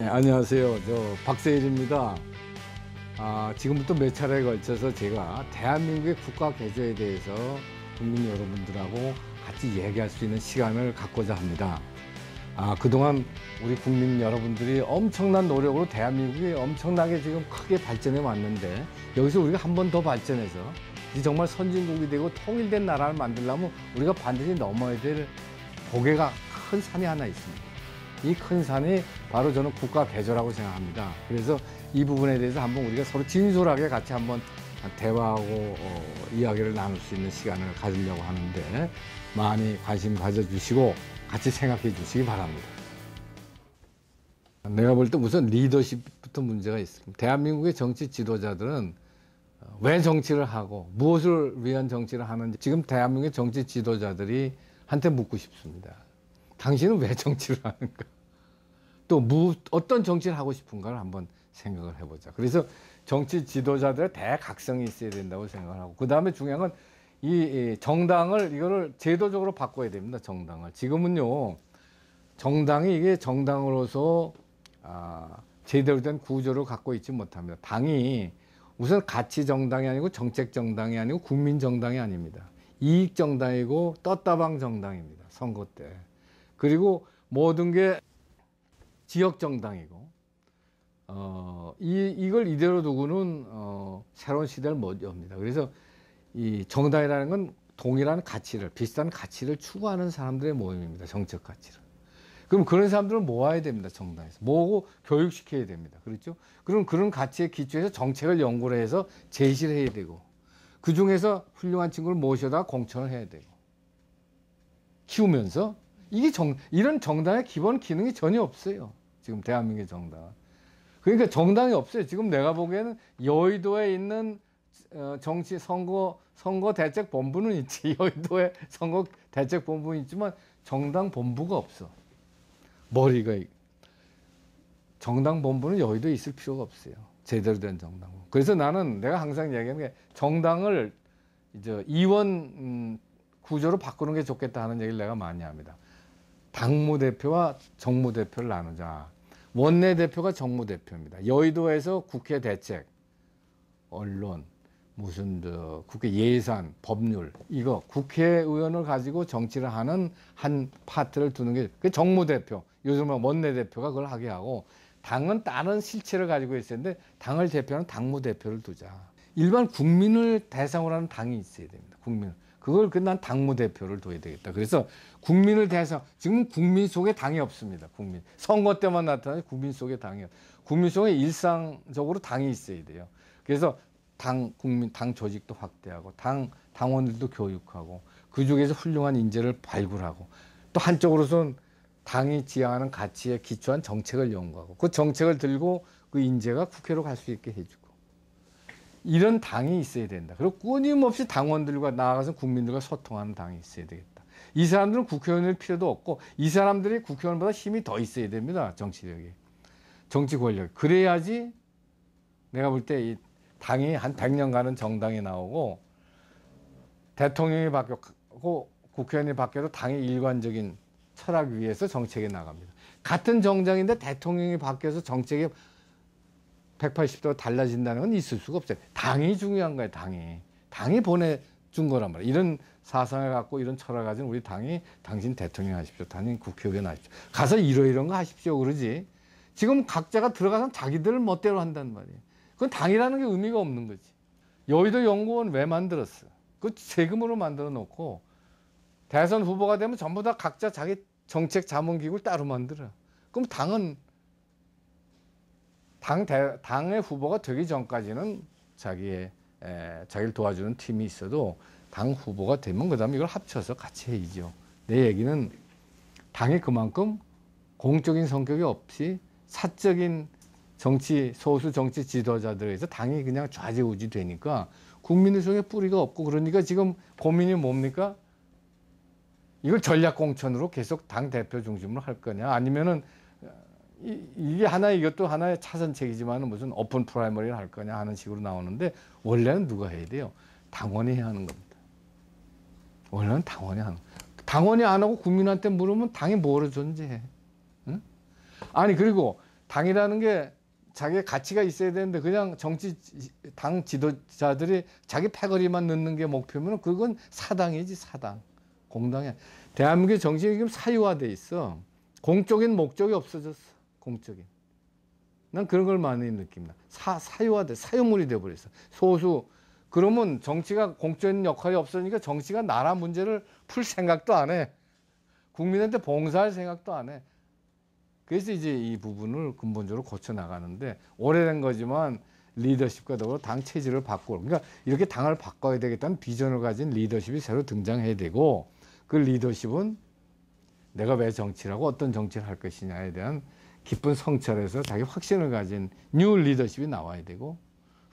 네, 안녕하세요. 저 박세일입니다. 아, 지금부터 몇 차례에 걸쳐서 제가 대한민국의 국가 개조에 대해서 국민 여러분들하고 같이 얘기할 수 있는 시간을 갖고자 합니다. 아, 그동안 우리 국민 여러분들이 엄청난 노력으로 대한민국이 엄청나게 지금 크게 발전해 왔는데 여기서 우리가 한 번 더 발전해서 이 정말 선진국이 되고 통일된 나라를 만들려면 우리가 반드시 넘어야 될 고개가 큰 산이 하나 있습니다. 이큰 산이 바로 저는 국가 개조라고 생각합니다. 그래서 이 부분에 대해서 한번 우리가 서로 진솔하게 같이 한번 대화하고 어, 이야기를 나눌 수 있는 시간을 가지려고 하는데 많이 관심 가져주시고 같이 생각해 주시기 바랍니다. 내가 볼 때 우선 리더십부터 문제가 있습니다. 대한민국의 정치 지도자들은 어, 왜 정치를 하고 무엇을 위한 정치를 하는지 지금 대한민국의 정치 지도자들이 한테 묻고 싶습니다. 당신은 왜 정치를 하는가? 또 무, 어떤 정치를 하고 싶은가를 한번 생각을 해보자. 그래서 정치 지도자들의 대각성이 있어야 된다고 생각을 하고, 그 다음에 중요한 건 이 정당을, 이거를 제도적으로 바꿔야 됩니다. 정당을. 지금은요, 정당이 이게 정당으로서, 아, 제대로 된 구조를 갖고 있지 못합니다. 당이 우선 가치 정당이 아니고 정책 정당이 아니고 국민 정당이 아닙니다. 이익 정당이고 떳다방 정당입니다. 선거 때. 그리고 모든 게 지역 정당이고 어, 이, 이걸 이대로 두고는 어, 새로운 시대를 못 엽니다. 그래서 이 정당이라는 건 동일한 가치를 비슷한 가치를 추구하는 사람들의 모임입니다. 정책 가치를. 그럼 그런 사람들을 모아야 됩니다. 정당에서 모으고 교육시켜야 됩니다. 그렇죠? 그럼 그런 가치의 기초에서 정책을 연구를 해서 제시를 해야 되고 그 중에서 훌륭한 친구를 모셔다 공천을 해야 되고 키우면서 이게 정, 이런 정당의 기본 기능이 전혀 없어요. 지금 대한민국의 정당. 그러니까 정당이 없어요. 지금 내가 보기에는 여의도에 있는 어, 정치 선거 선거 대책 본부는 있지 여의도에 선거 대책 본부는 있지만 정당 본부가 없어. 머리가 정당 본부는 여의도에 있을 필요가 없어요. 제대로 된 정당. 그래서 나는 내가 항상 얘기하는 게 정당을 이제 이원 음, 구조로 바꾸는 게 좋겠다 하는 얘기를 내가 많이 합니다. 당무 대표와 정무 대표를 나누자. 원내 대표가 정무 대표입니다. 여의도에서 국회 대책, 언론, 무슨 저 국회 예산, 법률 이거 국회의원을 가지고 정치를 하는 한 파트를 두는 게 그 정무 대표. 요즘은 원내 대표가 그걸 하게 하고 당은 다른 실체를 가지고 있었는데 당을 대표하는 당무 대표를 두자. 일반 국민을 대상으로 하는 당이 있어야 됩니다. 국민. 을 그걸 그난 당무 대표를 둬야 되겠다. 그래서 국민을 대해서 지금 국민 속에 당이 없습니다. 국민 선거 때만 나타나는 국민 속에 당이 국민 속에 일상적으로 당이 있어야 돼요. 그래서 당 국민 당 조직도 확대하고 당 당원들도 교육하고 그 중에서 훌륭한 인재를 발굴하고 또 한쪽으로선 당이 지향하는 가치에 기초한 정책을 연구하고 그 정책을 들고 그 인재가 국회로 갈 수 있게 해주고. 이런 당이 있어야 된다. 그리고 끊임없이 당원들과 나아가서 국민들과 소통하는 당이 있어야 되겠다. 이 사람들은 국회의원일 필요도 없고 이 사람들이 국회의원보다 힘이 더 있어야 됩니다. 정치력이. 정치 권력. 그래야지 내가 볼 때 이 당이 한 100년 가는 정당이 나오고 대통령이 바뀌고 국회의원이 바뀌어도 당의 일관적인 철학 위에서 정책이 나갑니다. 같은 정당인데 대통령이 바뀌어서 정책이 180도 달라진다는 건 있을 수가 없어요. 당이 중요한 거예요, 당이. 당이 보내준 거란 말이에요. 이런 사상을 갖고 이런 철학 가진 우리 당이 당신 대통령 하십시오. 당신 국회의원 하십시오. 가서 이러이런 거 하십시오. 그러지. 지금 각자가 들어가서 자기들 멋대로 한단 말이에요. 그건 당이라는 게 의미가 없는 거지. 여의도 연구원 왜 만들었어? 그 세금으로 만들어 놓고 대선 후보가 되면 전부 다 각자 자기 정책 자문기구를 따로 만들어. 그럼 당은 당 대, 당의 후보가 되기 전까지는 자기의 에, 자기를 도와주는 팀이 있어도 당 후보가 되면 그다음에 이걸 합쳐서 같이 해야죠내 얘기는 당이 그만큼 공적인 성격이 없이 사적인 정치 소수 정치 지도자들에서 당이 그냥 좌지우지 되니까 국민의 속에 뿌리가 없고 그러니까 지금 고민이 뭡니까? 이걸 전략 공천으로 계속 당 대표 중심으로 할 거냐 아니면은 이게 하나의 이것도 하나의 차선책이지만 무슨 오픈 프라이머리를 할 거냐 하는 식으로 나오는데 원래는 누가 해야 돼요? 당원이 해야 하는 겁니다. 원래는 당원이 하는 당원이 안 하고 국민한테 물으면 당이 뭐로 존재해? 응? 아니 그리고 당이라는 게 자기 가치가 있어야 되는데 그냥 정치 당 지도자들이 자기 패거리만 넣는 게 목표면 그건 사당이지 사당 공당이 야 대한민국의 정치가 지금 사유화돼 있어 공적인 목적이 없어졌어 공적인. 난 그런 걸 많이 느낍니다. 사, 사유화돼, 사유물이 돼버렸어 소수. 그러면 정치가 공적인 역할이 없으니까 정치가 나라 문제를 풀 생각도 안 해. 국민한테 봉사할 생각도 안 해. 그래서 이제 이 부분을 근본적으로 고쳐나가는데 오래된 거지만 리더십과 더불어 당 체질을 바꾸고 그러니까 이렇게 당을 바꿔야 되겠다는 비전을 가진 리더십이 새로 등장해야 되고 그 리더십은 내가 왜 정치라고 어떤 정치를 할 것이냐에 대한 기쁜 성찰에서 자기 확신을 가진 뉴 리더십이 나와야 되고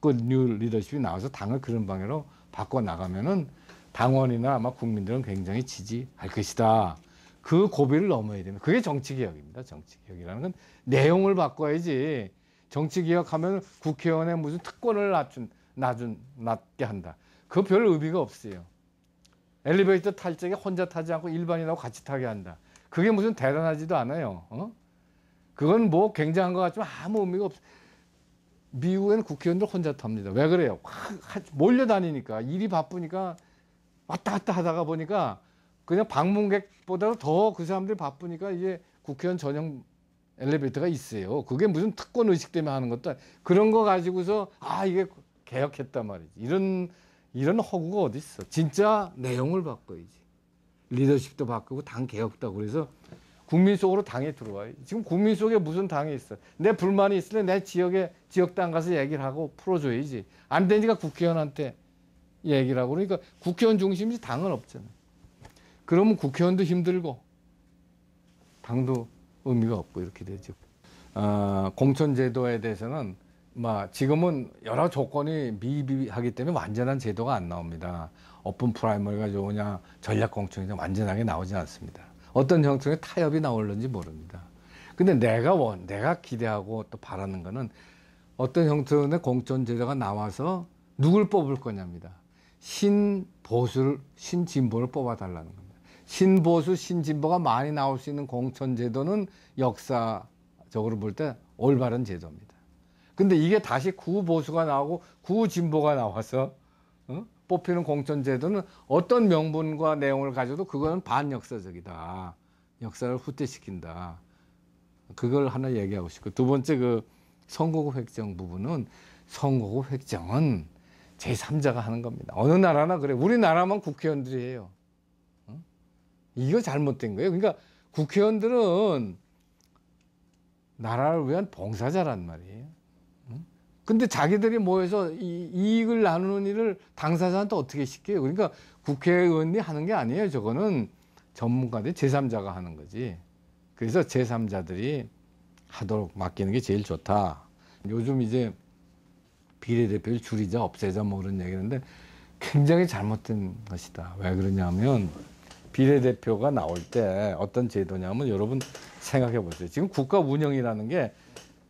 그 뉴 리더십이 나와서 당을 그런 방향으로 바꿔 나가면은 당원이나 아마 국민들은 굉장히 지지할 것이다. 그 고비를 넘어야 되는 그게 정치 개혁입니다. 정치 개혁이라는 건 내용을 바꿔야지. 정치 개혁하면 국회의원의 무슨 특권을 낮춘 낮은 낮게 한다. 그 별 의미가 없어요. 엘리베이터 탈 적에 혼자 타지 않고 일반인하고 같이 타게 한다. 그게 무슨 대단하지도 않아요. 어? 그건 뭐 굉장한 것 같지만 아무 의미가 없어. 미국에는 국회의원들 혼자 탑니다. 왜 그래요? 몰려다니니까 일이 바쁘니까 왔다 갔다 하다가 보니까 그냥 방문객보다 도더 그 사람들이 바쁘니까 이제 국회의원 전용 엘리베이터가 있어요. 그게 무슨 특권 의식 때문에 하는 것도 아니. 그런 거 가지고서 아 이게 개혁했단 말이지. 이런 이런 허구가 어디 있어? 진짜 내용을 바꿔야지. 리더십도 바꾸고 당 개혁도 그래서 국민 속으로 당이 들어와요. 지금 국민 속에 무슨 당이 있어? 내 불만이 있으면 내 지역에 지역당 가서 얘기를 하고 풀어줘야지. 안 되니까 국회의원한테 얘기를 하고 그러니까 국회의원 중심이지 당은 없잖아요. 그러면 국회의원도 힘들고 당도 의미가 없고 이렇게 되죠. 어, 아, 공천제도에 대해서는 막 지금은 여러 조건이 미비하기 때문에 완전한 제도가 안 나옵니다. 오픈 프라이머리가 좋으냐 전략 공천이냐 완전하게 나오지 않습니다. 어떤 형태의 타협이 나올는지 모릅니다. 근데 내가 원, 내가 기대하고 또 바라는 거는 어떤 형태의 공천 제도가 나와서 누굴 뽑을 거냐입니다. 신보수를, 신진보를 뽑아달라는 겁니다. 신보수, 신진보가 많이 나올 수 있는 공천 제도는 역사적으로 볼 때 올바른 제도입니다. 근데 이게 다시 구보수가 나오고 구진보가 나와서 뽑히는 공천 제도는 어떤 명분과 내용을 가져도 그거는 반역사적이다. 역사를 후퇴시킨다. 그걸 하나 얘기하고 싶고 두 번째 그 선거구 획정 부분은 선거구 획정은 제3자가 하는 겁니다. 어느 나라나 그래. 우리나라만 국회의원들이 해요. 이거 잘못된 거예요. 그러니까 국회의원들은 나라를 위한 봉사자란 말이에요. 근데 자기들이 모여서 이, 이익을 나누는 일을 당사자한테 어떻게 시켜요? 그러니까 국회의원이 하는 게 아니에요. 저거는 전문가들, 이 제3자가 하는 거지. 그래서 제3자들이 하도록 맡기는 게 제일 좋다. 요즘 이제 비례대표를 줄이자, 없애자 뭐 그런 얘기인데 굉장히 잘못된 것이다. 왜 그러냐면 비례대표가 나올 때 어떤 제도냐면 여러분 생각해 보세요. 지금 국가 운영이라는 게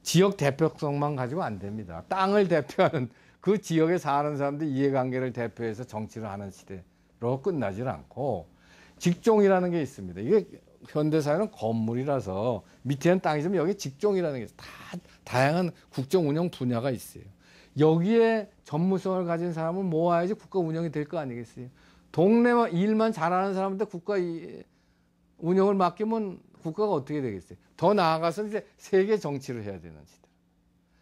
지역 대표성만 가지고 안 됩니다. 땅을 대표하는 그 지역에 사는 사람들 이해관계를 대표해서 정치를 하는 시대로 끝나질 않고 직종이라는 게 있습니다. 이게 현대사회는 건물이라서 밑에는 땅이지만 여기 직종이라는 게 다 다양한 국정 운영 분야가 있어요. 여기에 전문성을 가진 사람을 모아야지 국가 운영이 될 거 아니겠어요? 동네 일만 잘하는 사람한테 국가 운영을 맡기면 국가가 어떻게 되겠어요? 더 나아가서 이제 세계 정치를 해야 되는 시대.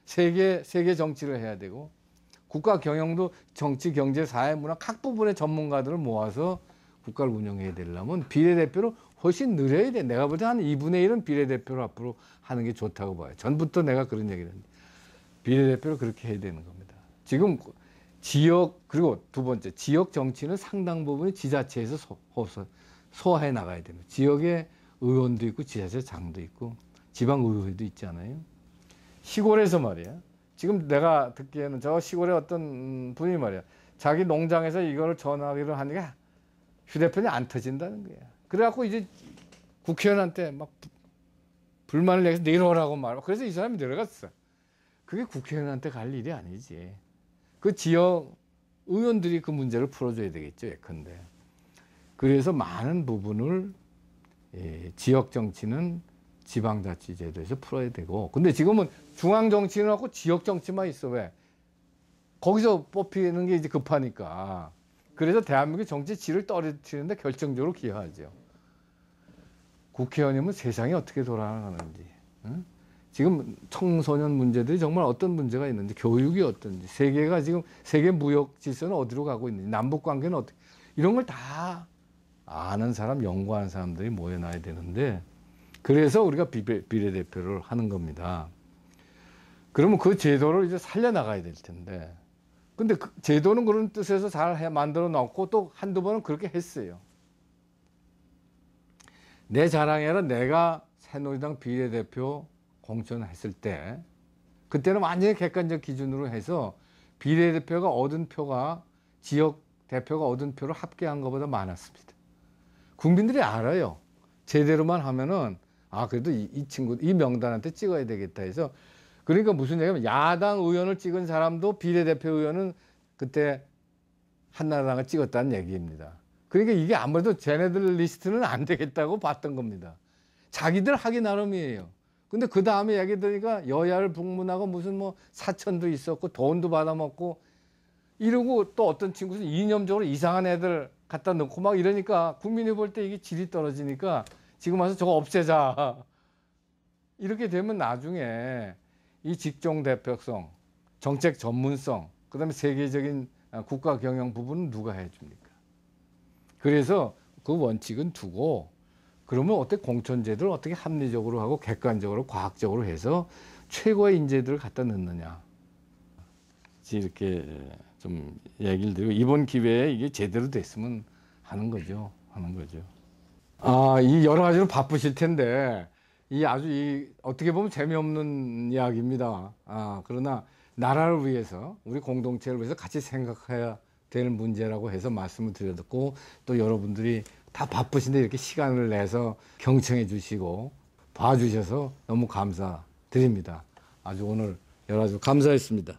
세계 세계 정치를 해야 되고 국가 경영도 정치, 경제, 사회, 문화 각 부분의 전문가들을 모아서 국가를 운영해야 되려면 비례대표를 훨씬 늘려야 돼. 내가 볼 때한 2분의 1은 비례대표로 앞으로 하는 게 좋다고 봐요. 전부터 내가 그런 얘기를 했는데. 비례대표로 그렇게 해야 되는 겁니다. 지금 지역, 그리고 두 번째, 지역 정치는 상당 부분이 지자체에서 소, 소, 소화해 나가야 됩니다. 지역의 의원도 있고 지자체장도 있고 지방의회도 있잖아요. 시골에서 말이야. 지금 내가 듣기에는 저 시골에 어떤 음, 분이 말이야. 자기 농장에서 이걸 전화기를 하니까 휴대폰이 안 터진다는 거야. 그래갖고 이제 국회의원한테 막 불만을 내서 내려오라고 말하고 그래서 이 사람이 내려갔어. 그게 국회의원한테 갈 일이 아니지. 그 지역 의원들이 그 문제를 풀어줘야 되겠죠. 예컨대. 그래서 많은 부분을 예, 지역 정치는 지방자치제도에서 풀어야 되고 근데 지금은 중앙 정치는 하고 지역 정치만 있어 왜 거기서 뽑히는 게 이제 급하니까 그래서 대한민국 정치 질을 떨어뜨리는데 결정적으로 기여하죠 국회의원님은 세상이 어떻게 돌아가는지 응? 지금 청소년 문제들이 정말 어떤 문제가 있는지 교육이 어떤지 세계가 지금 세계 무역 질서는 어디로 가고 있는지 남북 관계는 어떻게 이런 걸다 아는 사람, 연구하는 사람들이 모여놔야 되는데 그래서 우리가 비례대표를 하는 겁니다. 그러면 그 제도를 이제 살려나가야 될 텐데 근데 그 제도는 그런 뜻에서 잘 만들어 놓고 또 한두 번은 그렇게 했어요. 내 자랑에는 내가 새누리당 비례대표 공천했을 때 그때는 완전히 객관적 기준으로 해서 비례대표가 얻은 표가 지역 대표가 얻은 표를 합계한 것보다 많았습니다. 국민들이 알아요. 제대로만 하면은 아 그래도 이, 이 친구 이 명단한테 찍어야 되겠다 해서 그러니까 무슨 얘기냐면 야당 의원을 찍은 사람도 비례대표 의원은 그때 한나라당을 찍었다는 얘기입니다. 그러니까 이게 아무래도 쟤네들 리스트는 안 되겠다고 봤던 겁니다. 자기들 하기 나름이에요. 근데 그 다음에 얘기 들으니까 여야를 북문하고 무슨 뭐 사천도 있었고 돈도 받아먹고 이러고 또 어떤 친구는 이념적으로 이상한 애들 갖다 놓고 막 이러니까 국민이 볼 때 이게 질이 떨어지니까 지금 와서 저거 없애자. 이렇게 되면 나중에 이 직종 대표성, 정책 전문성, 그 다음에 세계적인 국가 경영 부분은 누가 해줍니까? 그래서 그 원칙은 두고 그러면 어떻게 공천제도를 어떻게 합리적으로 하고 객관적으로 과학적으로 해서 최고의 인재들을 갖다 넣느냐. 이렇게 좀 얘기를 드리고 이번 기회에 이게 제대로 됐으면 하는 거죠. 하는 거죠. 아, 이 여러 가지로 바쁘실 텐데 이 아주 이 어떻게 보면 재미없는 이야기입니다. 아, 그러나 나라를 위해서 우리 공동체를 위해서 같이 생각해야 될 문제라고 해서 말씀을 드렸고 또 여러분들이 다 바쁘신데 이렇게 시간을 내서 경청해 주시고 봐주셔서 너무 감사드립니다. 아주 오늘 여러 가지 감사했습니다.